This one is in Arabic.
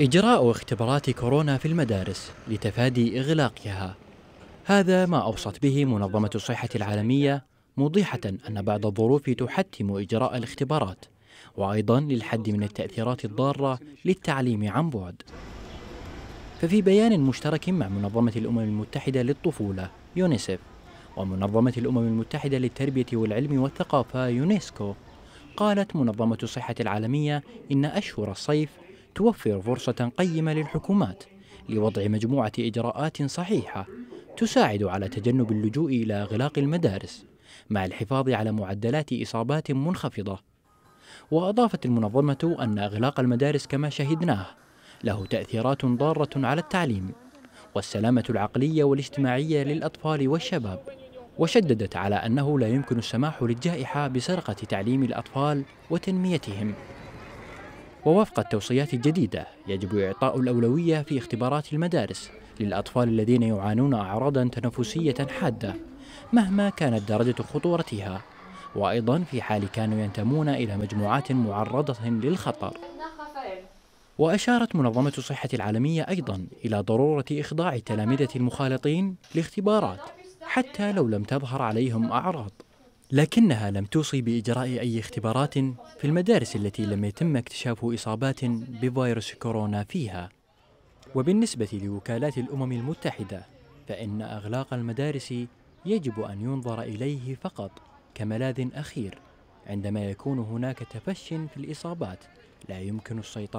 إجراء اختبارات كورونا في المدارس لتفادي إغلاقها هذا ما أوصت به منظمة الصحة العالمية موضحة أن بعض الظروف تحتم إجراء الاختبارات وأيضا للحد من التأثيرات الضارة للتعليم عن بعد ففي بيان مشترك مع منظمة الأمم المتحدة للطفولة يونيسف ومنظمة الأمم المتحدة للتربية والعلم والثقافة يونسكو قالت منظمة الصحة العالمية إن أشهر الصيف توفر فرصة قيمة للحكومات لوضع مجموعة إجراءات صحيحة تساعد على تجنب اللجوء إلى إغلاق المدارس مع الحفاظ على معدلات إصابات منخفضة وأضافت المنظمة أن إغلاق المدارس كما شهدناه له تأثيرات ضارة على التعليم والسلامة العقلية والاجتماعية للأطفال والشباب وشددت على أنه لا يمكن السماح للجائحة بسرقة تعليم الأطفال وتنميتهم ووفق التوصيات الجديدة يجب إعطاء الأولوية في اختبارات المدارس للأطفال الذين يعانون أعراضا تنفسية حادة مهما كانت درجة خطورتها وأيضا في حال كانوا ينتمون إلى مجموعات معرضة للخطر وأشارت منظمة الصحة العالمية أيضا إلى ضرورة إخضاع تلامذة المخالطين لاختبارات حتى لو لم تظهر عليهم أعراض لكنها لم توصي بإجراء أي اختبارات في المدارس التي لم يتم اكتشاف إصابات بفيروس كورونا فيها وبالنسبة لوكالات الأمم المتحدة فإن أغلاق المدارس يجب أن ينظر إليه فقط كملاذ أخير عندما يكون هناك تفش في الإصابات لا يمكن السيطرة